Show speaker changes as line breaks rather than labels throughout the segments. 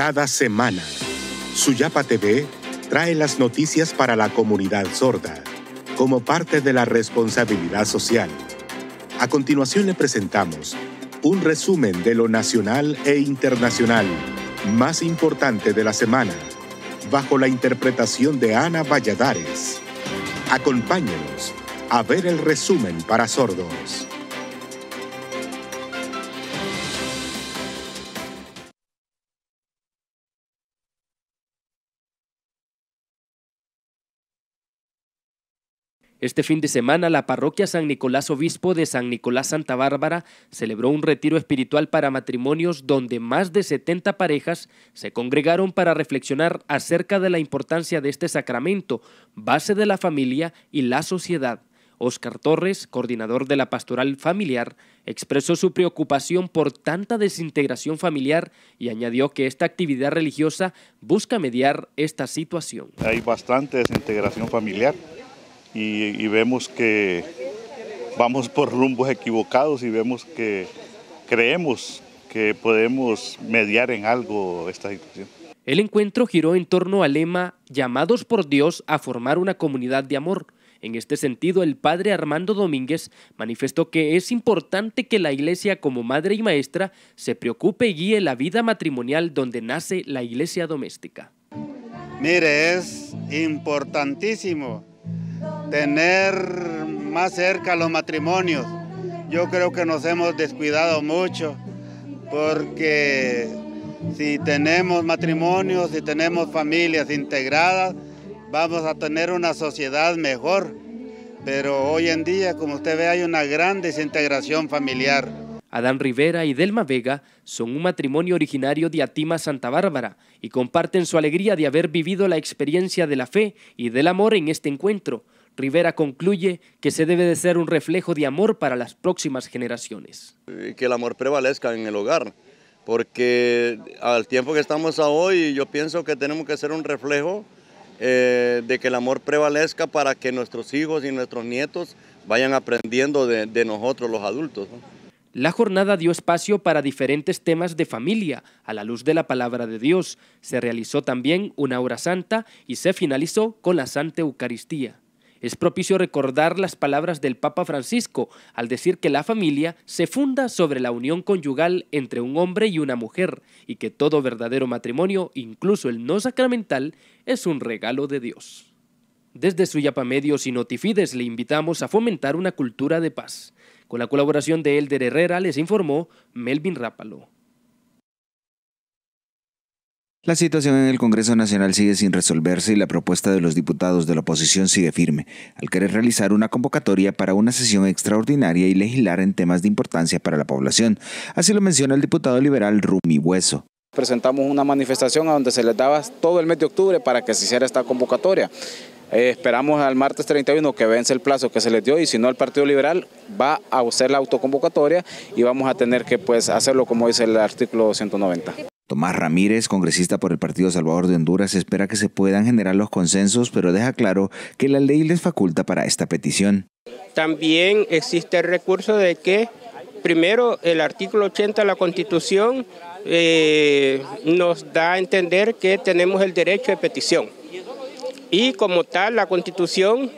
Cada semana, Suyapa TV trae las noticias para la comunidad sorda como parte de la responsabilidad social. A continuación le presentamos un resumen de lo nacional e internacional más importante de la semana, bajo la interpretación de Ana Valladares. Acompáñenos a ver el resumen para sordos.
Este fin de semana, la parroquia San Nicolás Obispo de San Nicolás Santa Bárbara celebró un retiro espiritual para matrimonios donde más de 70 parejas se congregaron para reflexionar acerca de la importancia de este sacramento, base de la familia y la sociedad. Oscar Torres, coordinador de la Pastoral Familiar, expresó su preocupación por tanta desintegración familiar y añadió que esta actividad religiosa busca mediar esta situación.
Hay bastante desintegración familiar y, vemos que vamos por rumbos equivocados y vemos que creemos que podemos mediar en algo esta situación.
El encuentro giró en torno al lema Llamados por Dios a formar una comunidad de amor. En este sentido, el padre Armando Domínguez manifestó que es importante que la iglesia como madre y maestra se preocupe y guíe la vida matrimonial donde
nace la iglesia doméstica. Mire, es importantísimo tener más cerca los matrimonios. Yo creo que nos hemos descuidado mucho porque si tenemos matrimonios, si tenemos familias integradas, vamos a tener una sociedad mejor. Pero hoy en día, como usted ve, hay una gran desintegración familiar.
Adán Rivera y Delma Vega son un matrimonio originario de Atima, Santa Bárbara, y comparten su alegría de haber vivido la experiencia de la fe y del amor en este encuentro. Rivera concluye que se debe de ser un reflejo de amor para las próximas generaciones.
Que el amor prevalezca en el hogar, porque al tiempo que estamos hoy yo pienso que tenemos que ser un reflejo eh, de que el amor prevalezca para que nuestros hijos y nuestros nietos vayan aprendiendo de, nosotros los adultos.
La jornada dio espacio para diferentes temas de familia a la luz de la palabra de Dios. Se realizó también una hora santa y se finalizó con la Santa Eucaristía. Es propicio recordar las palabras del Papa Francisco al decir que la familia se funda sobre la unión conyugal entre un hombre y una mujer y que todo verdadero matrimonio, incluso el no sacramental, es un regalo de Dios. Desde Suyapa Medios y Notifides le invitamos a fomentar una cultura de paz con la colaboración de Elder Herrera les informó Melvin Rápalo.
La situación en el Congreso Nacional sigue sin resolverse y la propuesta de los diputados de la oposición sigue firme, al querer realizar una convocatoria para una sesión extraordinaria y legislar en temas de importancia para la población. Así lo menciona el diputado liberal Rumi Hueso. Presentamos una manifestación a donde se les daba todo el mes de octubre para que se hiciera esta convocatoria. Eh, esperamos al martes 31 que vence el plazo que se les dio y si no el Partido Liberal va a hacer la autoconvocatoria y vamos a tener que pues hacerlo como dice el artículo 190. Tomás Ramírez, congresista por el Partido Salvador de Honduras, espera que se puedan generar los consensos, pero deja claro que la ley les faculta para esta petición. También existe el recurso de que
primero el artículo 80 de la Constitución eh, nos
da a entender que tenemos el derecho de petición y como tal la constitución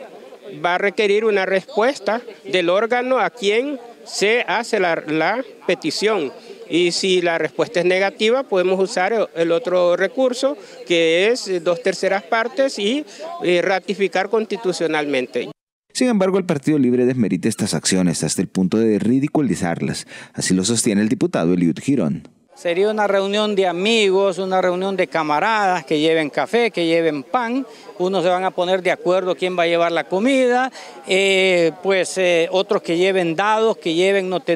va a requerir una respuesta del órgano a quien se hace la, petición. Y si la respuesta es negativa, podemos usar el otro recurso, que es dos terceras partes y eh, ratificar constitucionalmente. Sin embargo, el Partido Libre desmerita estas acciones hasta el punto de ridiculizarlas. Así lo sostiene el diputado Eliud Girón.
Sería una reunión de amigos, una reunión de camaradas que lleven café, que lleven pan, unos se van a poner de acuerdo quién va a llevar la comida, eh, pues eh, otros que lleven dados, que lleven no te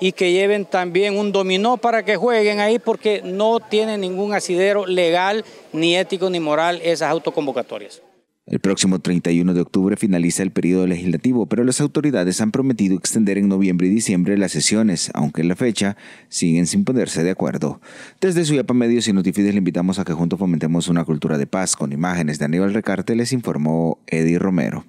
y que lleven también un dominó para que jueguen ahí porque no tienen ningún asidero legal, ni ético, ni moral esas autoconvocatorias.
El próximo 31 de octubre finaliza el periodo legislativo, pero las autoridades han prometido extender en noviembre y diciembre las sesiones, aunque en la fecha siguen sin ponerse de acuerdo. Desde Suyapa Medios y Notifides le invitamos a que juntos fomentemos una cultura de paz con imágenes de Aníbal Recarte, les informó Eddie Romero.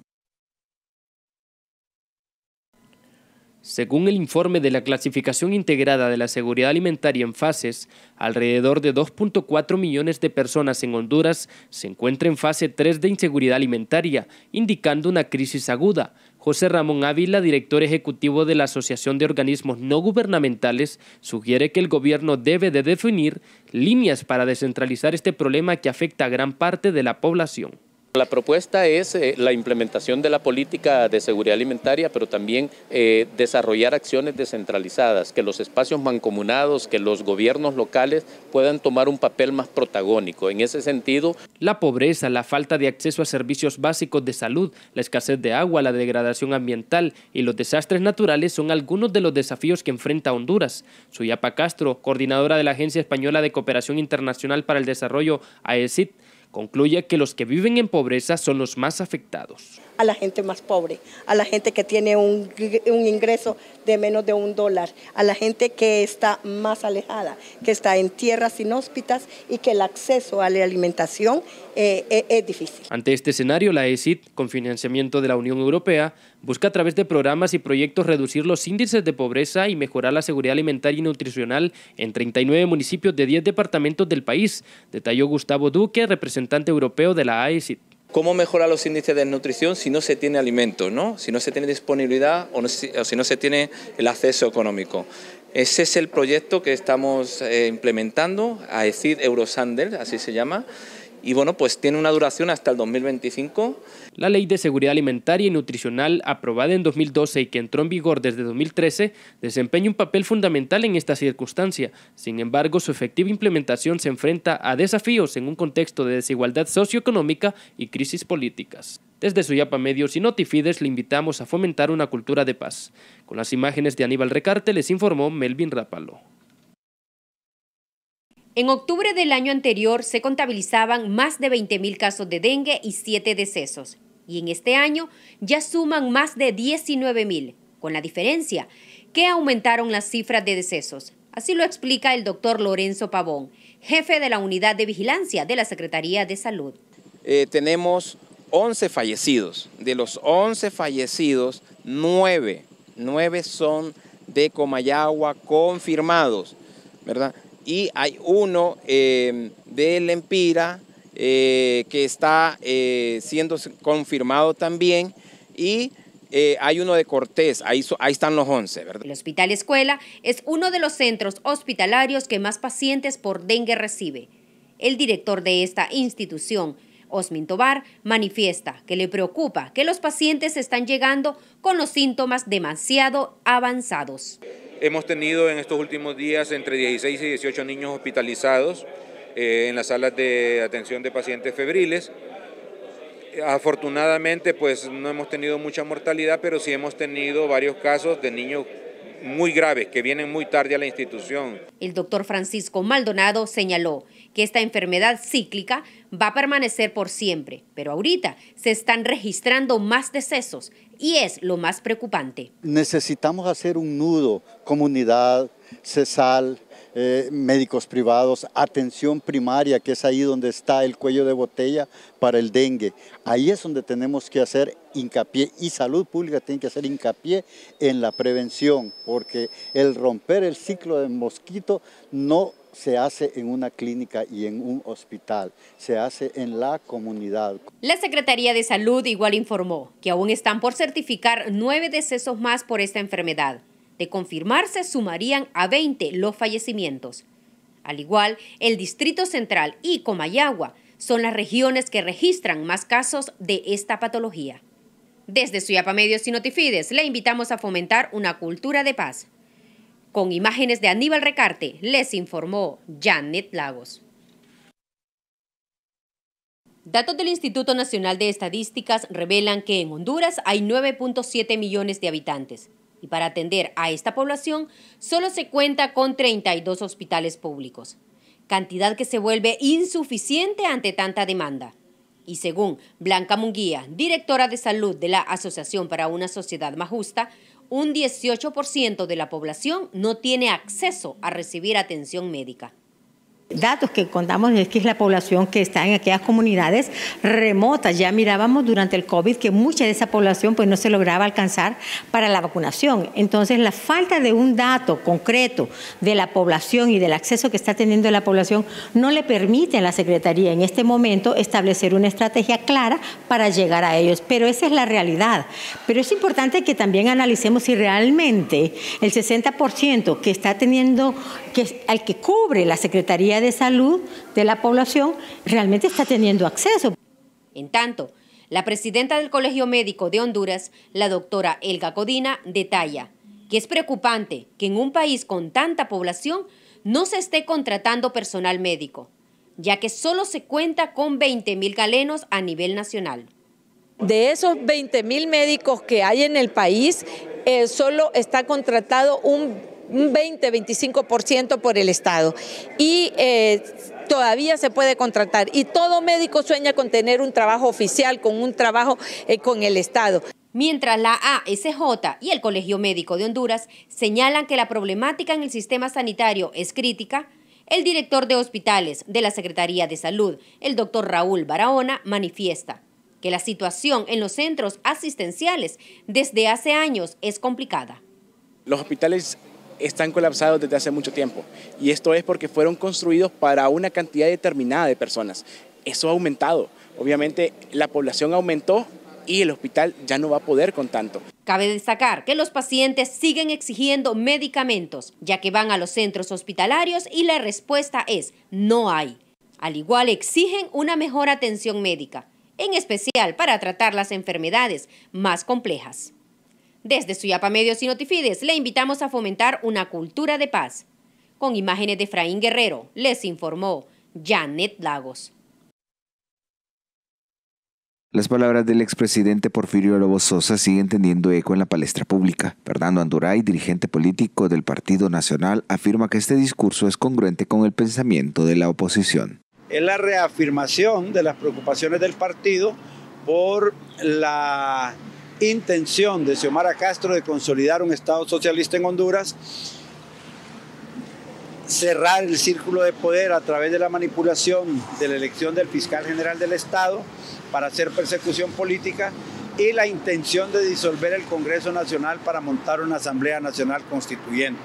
Según el informe de la clasificación integrada de la seguridad alimentaria en fases, alrededor de 2.4 millones de personas en Honduras se encuentran en fase 3 de inseguridad alimentaria, indicando una crisis aguda. José Ramón Ávila, director ejecutivo de la Asociación de Organismos No Gubernamentales, sugiere que el gobierno debe de definir líneas para descentralizar este problema que afecta a gran parte de la población. La propuesta es eh, la implementación de la política de seguridad alimentaria, pero también eh, desarrollar acciones descentralizadas, que los espacios mancomunados, que los gobiernos locales puedan tomar un papel más protagónico. En ese sentido... La pobreza, la falta de acceso a servicios básicos de salud, la escasez de agua, la degradación ambiental y los desastres naturales son algunos de los desafíos que enfrenta Honduras. Suyapa Castro, coordinadora de la Agencia Española de Cooperación Internacional para el Desarrollo, AECID, concluye que los que viven en pobreza son los más
afectados. A la gente más pobre, a la gente que tiene un, ingreso de menos de un dólar, a la gente que está más alejada, que está en tierras inhóspitas y que el acceso a la alimentación es, eh, e, es difícil.
Ante este escenario, la ESID, con financiamiento de la Unión Europea, busca a través de programas y proyectos reducir los índices de pobreza y mejorar la seguridad alimentaria y nutricional en 39 municipios de 10 departamentos del país, detalló Gustavo Duque, representante europeo de la AECID.
¿Cómo mejorar los índices de
nutrición si no se tiene alimento, ¿no? si no se tiene disponibilidad o, si no se tiene el acceso económico? Ese es el proyecto que estamos eh, implementando, AECID Eurosandel, así se llama, y bueno, pues tiene una duración hasta el 2025. La Ley de Seguridad Alimentaria y Nutricional, aprobada en 2012 y que entró en vigor desde 2013, desempeña un papel fundamental en esta circunstancia. Sin embargo, su efectiva implementación se enfrenta a desafíos en un contexto de desigualdad socioeconómica y crisis políticas. Desde Suyapa Medios y Notifides le invitamos a fomentar una cultura de paz. Con las imágenes de Aníbal Recarte les informó Melvin Rápalo.
En octubre del año anterior se contabilizaban más de 20.000 casos de dengue y 7 decesos, y en este año ya suman más de 19.000, con la diferencia que aumentaron las cifras de decesos. Así lo explica el doctor Lorenzo Pavón, jefe de la unidad de vigilancia de la Secretaría de Salud.
Eh, tenemos 11 fallecidos. De los 11 fallecidos, 9, 9 son de Comayagua confirmados, ¿verdad? y hay uno eh, de Lempira eh, que está eh, siendo confirmado también y hay uno de Cortés, ahí, ahí están los 11, ¿verdad? El
Hospital Escuela es uno de los centros hospitalarios que más pacientes por dengue recibe. El director de esta institución, Osmin Tobar manifiesta que le preocupa que los pacientes están llegando con los síntomas demasiado avanzados.
Hemos tenido en estos últimos días entre 16 y 18 niños hospitalizados eh, en las salas de atención de pacientes febriles. Afortunadamente, pues no hemos tenido mucha mortalidad, pero sí hemos tenido varios casos de niños muy graves que vienen muy tarde a la institución.
El doctor Francisco Maldonado señaló que esta enfermedad cíclica va a permanecer por siempre, pero ahorita se están registrando más decesos y es lo más preocupante.
Necesitamos hacer un nudo, comunidad, CESAL, eh, médicos privados, atención primaria, que es ahí donde está el cuello de botella para el dengue. Ahí es donde tenemos que hacer hincapié y salud pública tiene que hacer hincapié en la prevención, porque el romper el ciclo del mosquito no se hace en una clínica y en un hospital, se hace en la comunidad.
La Secretaría de Salud igual informó que aún están por certificar nueve decesos más por esta enfermedad. De confirmarse, sumarían a 20 los fallecimientos. Al igual, el Distrito Central y Comayagua son las regiones que registran más casos de esta patología. Desde Suyapa Medios y Notifides le invitamos a fomentar una cultura de paz. Con imágenes de Aníbal Recarte, les informó Janet Lagos. Datos del Instituto Nacional de Estadísticas revelan que en Honduras hay 9.7 millones de habitantes y para atender a esta población solo se cuenta con 32 hospitales públicos, cantidad que se vuelve insuficiente ante tanta demanda. Y según Blanca Munguía, directora de salud de la Asociación para una Sociedad Más Justa, un 18% de la población no tiene acceso a recibir atención médica datos que contamos es que es la población que está en aquellas comunidades remotas. Ya mirábamos durante el COVID que mucha de esa población pues no se lograba alcanzar para la vacunación. Entonces, la falta de un dato concreto de la población y del acceso que está teniendo la población no le permite a la Secretaría en este momento establecer una estrategia clara para llegar a ellos. Pero esa es la realidad. Pero es importante que también analicemos si realmente el 60% que está teniendo al que cubre la Secretaría de Salud de la población realmente está teniendo acceso. En tanto, la presidenta del Colegio Médico de Honduras, la doctora Elga Codina, detalla que es preocupante que en un país con tanta población no se esté contratando personal médico, ya que solo se cuenta con 20 mil galenos a nivel nacional.
De esos 20.000 médicos que hay en el país, eh, solo está contratado un un 20-25% por el Estado. Y eh, todavía se puede contratar. Y todo médico sueña con tener un trabajo oficial, con un trabajo
eh, con el Estado. Mientras la ASJ y el Colegio Médico de Honduras señalan que la problemática en el sistema sanitario es crítica, el director de hospitales de la Secretaría de Salud, el doctor Raúl Barahona, manifiesta que la situación en los centros asistenciales desde hace años es complicada.
Los hospitales están colapsados desde hace mucho tiempo. Y esto es porque fueron construidos para una cantidad determinada de personas. Eso ha aumentado. Obviamente la población aumentó y el hospital ya no va a poder con tanto.
Cabe destacar que los pacientes siguen exigiendo medicamentos, ya que van a los centros hospitalarios y la respuesta es no hay. Al igual exigen una mejor atención médica, en especial para tratar las enfermedades más complejas. Desde Suyapa Medios y Notifides le invitamos a fomentar una cultura de paz. Con imágenes de Efraín Guerrero, les informó Janet Lagos.
Las palabras del expresidente Porfirio Lobo Sosa siguen teniendo eco en la palestra pública. Fernando Anduray, dirigente político del Partido Nacional, afirma que este discurso es congruente con el pensamiento de la oposición. Es la reafirmación de las preocupaciones del partido por la intención de Xiomara Castro de consolidar un Estado socialista en Honduras, cerrar el círculo de poder a través de la manipulación de la elección del fiscal general del Estado para hacer persecución política y la intención de disolver el Congreso Nacional para montar una Asamblea Nacional Constituyente.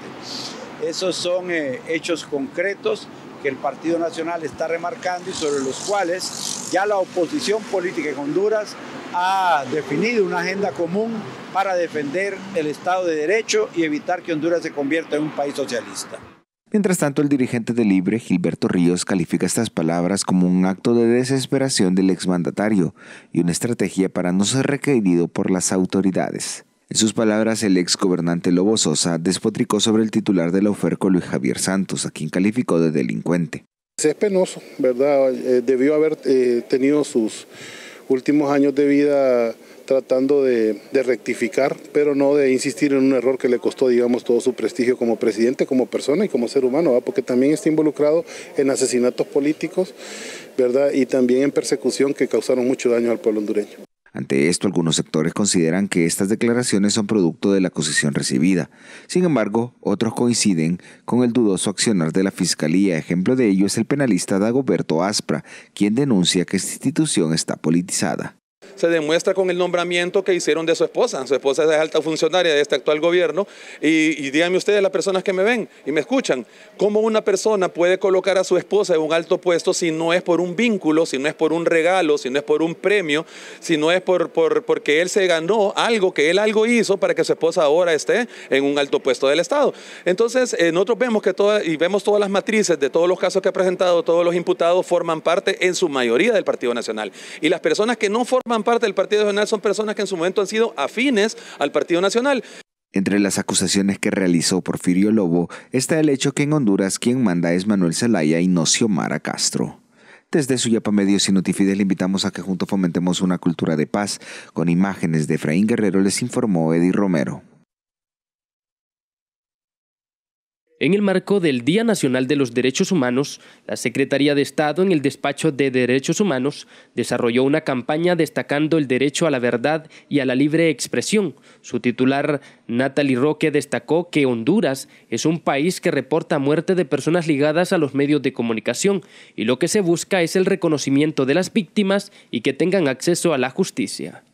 Esos son eh, hechos concretos que el Partido Nacional está remarcando y sobre los cuales ya la oposición política en Honduras ha definido una agenda común para defender el Estado de Derecho y evitar que Honduras se convierta en un país socialista. Mientras tanto, el dirigente de Libre, Gilberto Ríos, califica estas palabras como un acto de desesperación del exmandatario y una estrategia para no ser requerido por las autoridades. En sus palabras, el ex gobernante Lobo Sosa despotricó sobre el titular de la Oferco, Luis Javier Santos, a quien calificó de delincuente. Es penoso,
¿verdad? Eh, debió haber eh, tenido sus últimos años de vida tratando de, rectificar, pero no de insistir en un error que le costó, digamos, todo su prestigio como presidente, como persona y como ser humano, porque también está involucrado en asesinatos políticos, ¿verdad? Y también en persecución que causaron mucho daño al pueblo hondureño.
Ante esto, algunos sectores consideran que estas declaraciones son producto de la acusación recibida. Sin embargo, otros coinciden con el dudoso accionar de la Fiscalía. Ejemplo de ello es el penalista Dagoberto Aspra, quien denuncia que esta institución está politizada
se demuestra con el nombramiento que hicieron de su esposa. Su esposa es alta funcionaria de este actual gobierno. Y, díganme ustedes, las personas que me ven y me escuchan, ¿cómo una persona puede colocar a su esposa en un alto puesto si no es por un vínculo, si no es por un regalo, si no es por un premio, si no es por, por porque él se ganó algo, que él algo hizo para que su esposa ahora esté en un alto puesto del Estado? Entonces, eh, nosotros vemos que todas, y vemos todas las matrices de todos los casos que ha presentado, todos los imputados forman parte en su mayoría del Partido Nacional. Y las personas que no forman parte del Partido Nacional son personas que en su momento han sido afines al Partido Nacional.
Entre las acusaciones que realizó Porfirio Lobo está el hecho que en Honduras quien manda es Manuel Zelaya y no Xiomara Castro. Desde Suyapa Medios y Notifides le invitamos a que juntos fomentemos una cultura de paz. Con imágenes de Efraín Guerrero les informó Eddie Romero.
En el marco del Día Nacional de los Derechos Humanos, la Secretaría de Estado en el Despacho de Derechos Humanos desarrolló una campaña destacando el derecho a la verdad y a la libre expresión. Su titular, Natalie Roque, destacó que Honduras es un país que reporta muerte de personas ligadas a los medios de comunicación y lo que se busca es el reconocimiento de las víctimas y que tengan acceso a la justicia.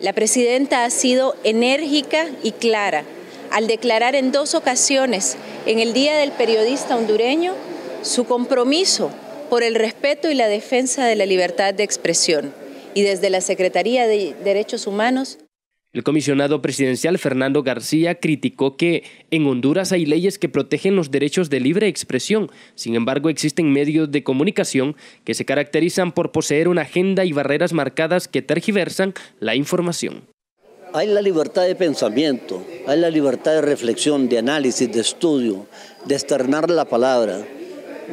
La presidenta ha sido enérgica y clara al declarar en dos ocasiones, en el Día del Periodista Hondureño, su compromiso por el respeto y la defensa de la libertad de expresión. Y desde la Secretaría de Derechos
Humanos.
El comisionado presidencial Fernando García criticó que en Honduras hay leyes que protegen los derechos de libre expresión. Sin embargo, existen medios de comunicación que se caracterizan por poseer una agenda y barreras marcadas que tergiversan la información
hay la libertad de pensamiento, hay la libertad de reflexión, de análisis, de estudio, de externar la palabra,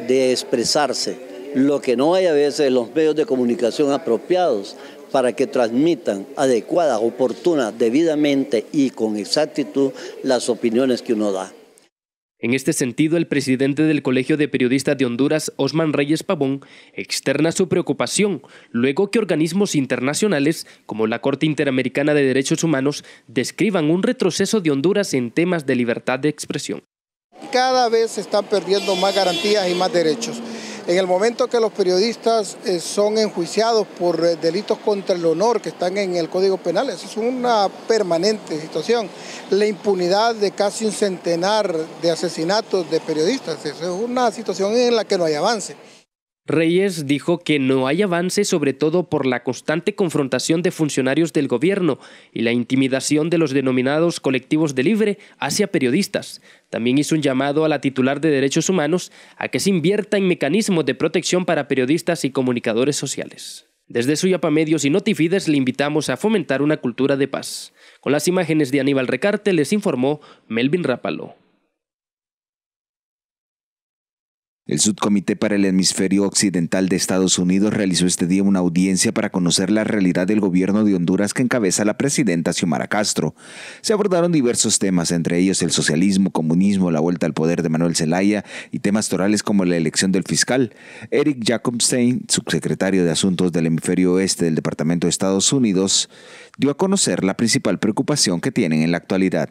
de expresarse. Lo que no hay a veces en los medios de comunicación apropiados para que transmitan adecuada, oportuna, debidamente y con exactitud las opiniones que uno da.
En este sentido, el presidente del Colegio de Periodistas de Honduras, Osman Reyes Pavón, externa su preocupación luego que organismos internacionales como la Corte Interamericana de Derechos Humanos describan un retroceso de Honduras en temas de libertad de expresión.
Cada vez se están perdiendo más garantías y más derechos. En el momento que los periodistas eh, son enjuiciados por eh, delitos contra el honor que están en el Código Penal, eso es una permanente situación. La impunidad de casi un centenar de asesinatos de periodistas, eso es una situación en la que no hay avance.
Reyes dijo que no hay avance sobre todo por la constante confrontación de funcionarios del gobierno y la intimidación de los denominados colectivos de libre hacia periodistas. También hizo un llamado a la titular de Derechos Humanos a que se invierta en mecanismos de protección para periodistas y comunicadores sociales. Desde Suyapa Medios y Notifides le invitamos a fomentar una cultura de paz. Con las imágenes de Aníbal Recarte les informó Melvin Rápalo.
El Subcomité para el Hemisferio Occidental de Estados Unidos realizó este día una audiencia para conocer la realidad del gobierno de Honduras que encabeza la presidenta Xiomara Castro. Se abordaron diversos temas, entre ellos el socialismo, comunismo, la vuelta al poder de Manuel Zelaya y temas torales como la elección del fiscal. Eric Jacobstein, subsecretario de Asuntos del Hemisferio Oeste del Departamento de Estados Unidos, dio a conocer la principal preocupación que tienen en la actualidad.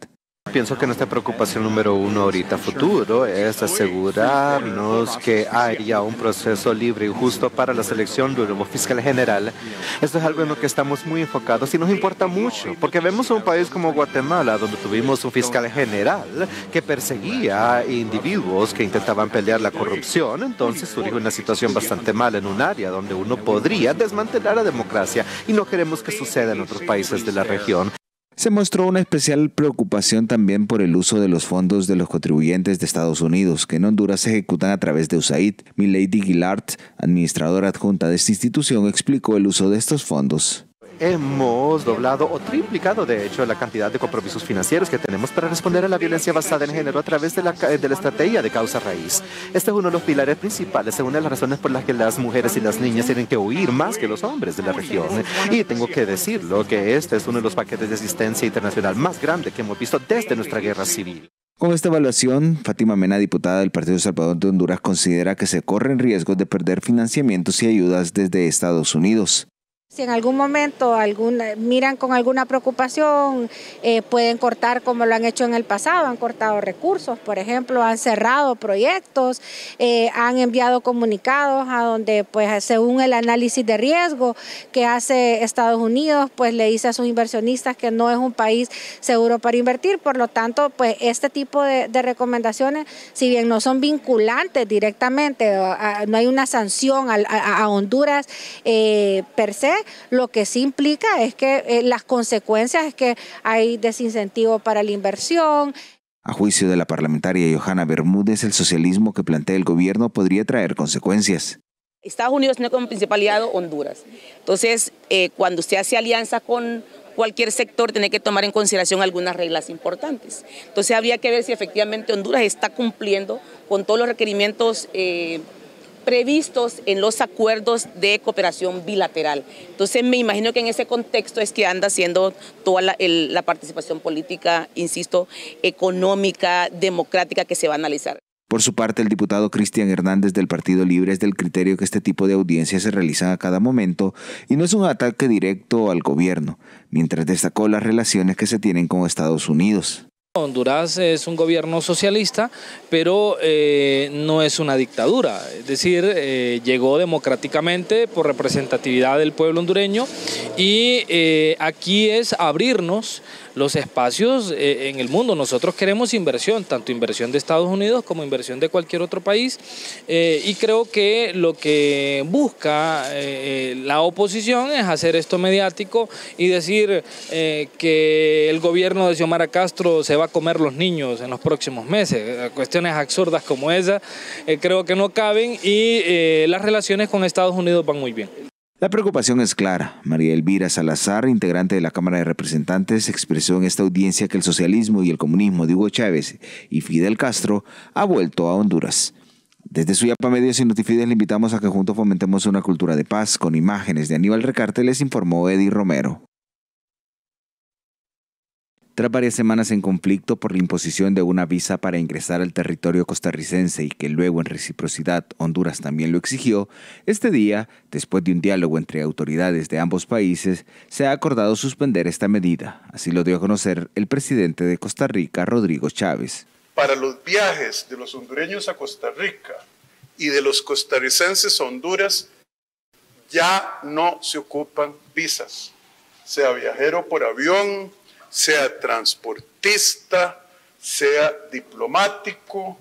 Pienso que nuestra preocupación número uno ahorita futuro es asegurarnos que haya un proceso libre y justo para la selección del nuevo fiscal general. Esto es algo en lo que estamos muy enfocados y nos importa mucho, porque vemos un país como Guatemala, donde tuvimos un fiscal general que perseguía a individuos que intentaban pelear la corrupción. Entonces surgió una situación bastante mala en un área donde uno podría desmantelar la democracia y no queremos que suceda en otros países de la región. Se mostró una especial preocupación también por el uso de los fondos de los contribuyentes de Estados Unidos, que en Honduras se ejecutan a través de USAID. Milady Gillard, administradora adjunta de esta institución, explicó el uso de estos fondos hemos doblado o triplicado, de hecho, la cantidad de compromisos financieros que tenemos para responder a la violencia basada en género a través de la, estrategia de causa raíz. Este es uno de los pilares principales, es una de las razones por las que las mujeres y las niñas tienen que huir más que los hombres de la región. Y tengo que decirlo que este es uno de los paquetes de asistencia internacional más grande que hemos visto desde nuestra guerra civil. Con esta evaluación, Fátima Mena, diputada del Partido Salvador de Honduras, considera que se corren riesgos de perder financiamientos y ayudas desde Estados Unidos.
Si en algún momento miran con alguna preocupación, eh, pueden cortar como lo han hecho en el pasado, han cortado recursos, por ejemplo, han cerrado proyectos, eh, han enviado comunicados a donde, pues, según el análisis de riesgo que hace Estados Unidos, pues le dice a sus inversionistas que no es un país seguro para invertir. Por lo tanto, pues este tipo de, recomendaciones, si bien no son vinculantes directamente, no hay una sanción a, Honduras eh, per se, lo que sí implica es que eh, las consecuencias es que hay desincentivo para la inversión.
A juicio de la parlamentaria Johanna Bermúdez, el socialismo que plantea el gobierno podría traer consecuencias.
Estados Unidos tiene como principal aliado Honduras. Entonces, eh, cuando usted hace alianza con cualquier sector, tiene que tomar en consideración algunas reglas importantes. Entonces, había que ver si efectivamente Honduras está cumpliendo con todos los requerimientos. Eh, previstos en los acuerdos de cooperación bilateral. Entonces me imagino que en ese contexto es que anda siendo toda la, la participación política, insisto, económica, democrática que se va a analizar.
Por su parte, el diputado Cristian Hernández del Partido Libre es del criterio que este tipo de audiencias se realizan a cada momento y no es un ataque directo al gobierno, mientras destacó las relaciones que se tienen con Estados Unidos.
Honduras es un gobierno socialista, pero eh, no es una dictadura, es decir, eh, llegó democráticamente por representatividad del pueblo hondureño y eh, aquí es abrirnos los espacios eh, en el mundo. Nosotros queremos inversión, tanto inversión de Estados Unidos como inversión de cualquier otro país. Eh, y creo que lo que busca eh, la oposición es hacer esto mediático y decir que el gobierno de Xiomara Castro se va a comer los niños en los próximos meses. Cuestiones absurdas como esa creo que no caben y las relaciones con Estados Unidos van muy bien.
La preocupación es clara. María Elvira Salazar, integrante de la Cámara de Representantes, expresó en esta audiencia que el socialismo y el comunismo de Hugo Chávez y Fidel Castro ha vuelto a Honduras. Desde Suyapa Medios y Notifides le invitamos a que juntos fomentemos una cultura de paz con imágenes de Aníbal Recarte, les informó Eddie Romero. Tras varias semanas en conflicto por la imposición de una visa para ingresar al territorio costarricense y que luego en reciprocidad Honduras también lo exigió, este día, después de un diálogo entre autoridades de ambos países, se ha acordado suspender esta medida. Así lo dio a conocer el presidente de Costa Rica, Rodrigo Chávez. Para los viajes de los hondureños a Costa Rica y de los costarricenses a Honduras, ya no se ocupan visas, sea viajero por avión, sea transportista, sea diplomático,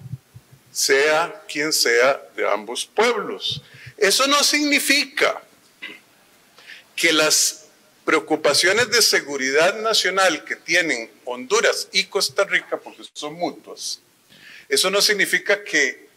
sea quien sea de ambos pueblos. Eso no significa que las preocupaciones de seguridad nacional que tienen Honduras y Costa Rica, porque son mutuas, eso no significa que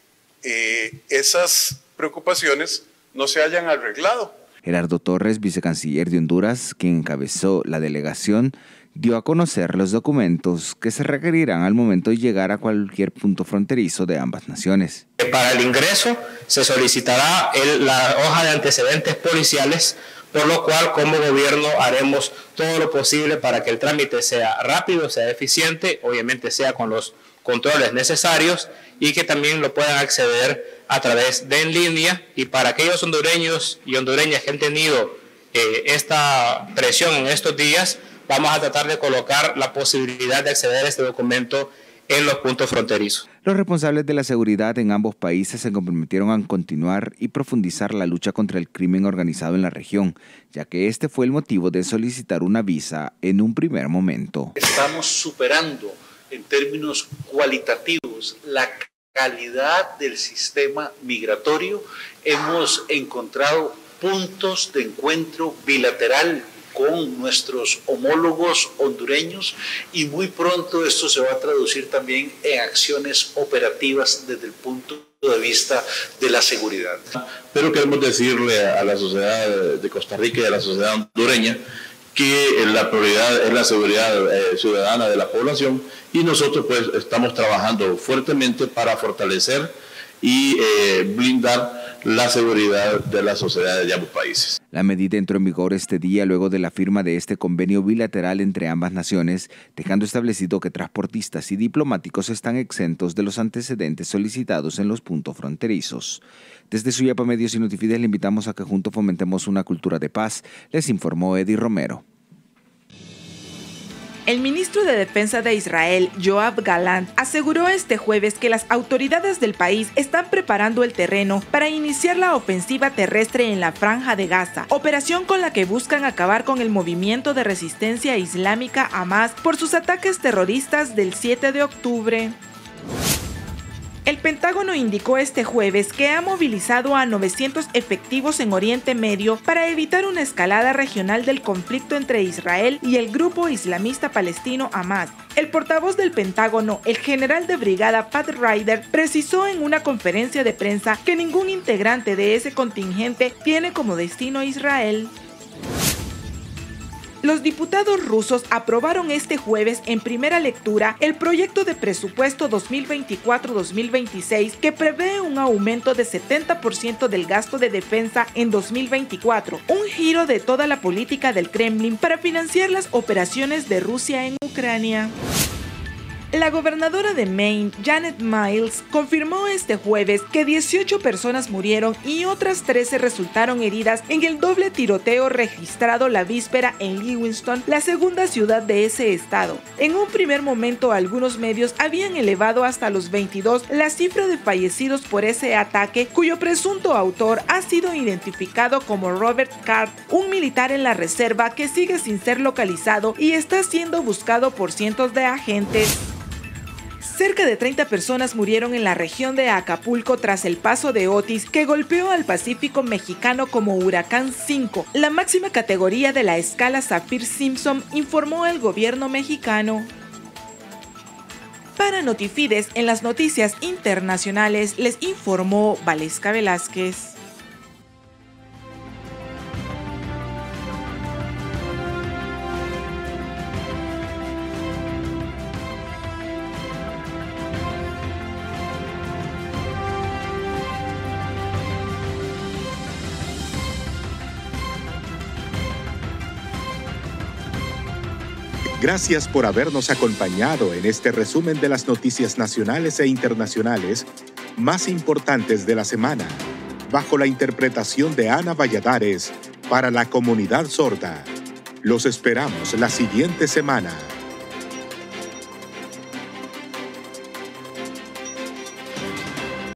eh, esas preocupaciones no se hayan arreglado. Gerardo Torres, vicecanciller de Honduras, que encabezó la delegación, dio a conocer los documentos que se requerirán al momento de llegar a cualquier punto fronterizo de ambas naciones. Para el ingreso se solicitará la
hoja de antecedentes policiales, por lo cual como gobierno haremos todo lo posible para que el trámite sea rápido, sea eficiente, obviamente sea con los controles necesarios y que también lo puedan acceder a través de en línea y para aquellos hondureños y hondureñas que han tenido eh, esta presión en estos días,
vamos a tratar de colocar la posibilidad de acceder a este documento en los puntos fronterizos. Los responsables de la seguridad en ambos países se comprometieron a continuar y profundizar la lucha contra el crimen organizado en la región, ya que este fue el motivo de solicitar una visa en un primer momento. Estamos superando en términos cualitativos la calidad del sistema migratorio. Hemos encontrado puntos de encuentro bilateral con nuestros homólogos hondureños y muy pronto esto se va a traducir también en acciones operativas desde el punto de vista de la seguridad. Pero queremos decirle a la sociedad de Costa Rica y a la sociedad hondureña que la prioridad es la seguridad eh, ciudadana de la población y nosotros pues estamos trabajando fuertemente para fortalecer y eh, blindar la seguridad de la sociedad de ambos países. La medida entró en vigor este día luego de la firma de este convenio bilateral entre ambas naciones, dejando establecido que transportistas y diplomáticos están exentos de los antecedentes solicitados en los puntos fronterizos. Desde Suyapa Medios y Noticias le invitamos a que juntos fomentemos una cultura de paz, les informó Eddie Romero.
El ministro de Defensa de Israel, Joab Galant, aseguró este jueves que las autoridades del país están preparando el terreno para iniciar la ofensiva terrestre en la Franja de Gaza, operación con la que buscan acabar con el movimiento de resistencia islámica Hamas por sus ataques terroristas del 7 de octubre. El Pentágono indicó este jueves que ha movilizado a 900 efectivos en Oriente Medio para evitar una escalada regional del conflicto entre Israel y el grupo islamista palestino Hamas. El portavoz del Pentágono, el general de brigada Pat Ryder, precisó en una conferencia de prensa que ningún integrante de ese contingente tiene como destino Israel. Los diputados rusos aprobaron este jueves en primera lectura el proyecto de presupuesto 2024-2026 que prevé un aumento de 70% del gasto de defensa en 2024, un giro de toda la política del Kremlin para financiar las operaciones de Rusia en Ucrania. La gobernadora de Maine, Janet Miles, confirmó este jueves que 18 personas murieron y otras 13 resultaron heridas en el doble tiroteo registrado la víspera en Lewiston, la segunda ciudad de ese estado. En un primer momento, algunos medios habían elevado hasta los 22 la cifra de fallecidos por ese ataque, cuyo presunto autor ha sido identificado como Robert Card, un militar en la reserva que sigue sin ser localizado y está siendo buscado por cientos de agentes. Cerca de 30 personas murieron en la región de Acapulco tras el paso de Otis, que golpeó al Pacífico mexicano como huracán 5, la máxima categoría de la escala Zafir simpson informó el gobierno mexicano. Para Notifides, en las noticias internacionales, les informó Valesca Velázquez.
Gracias por habernos acompañado en este resumen de las noticias nacionales e internacionales más importantes de la semana, bajo la interpretación de Ana Valladares para la comunidad sorda. Los esperamos la siguiente semana.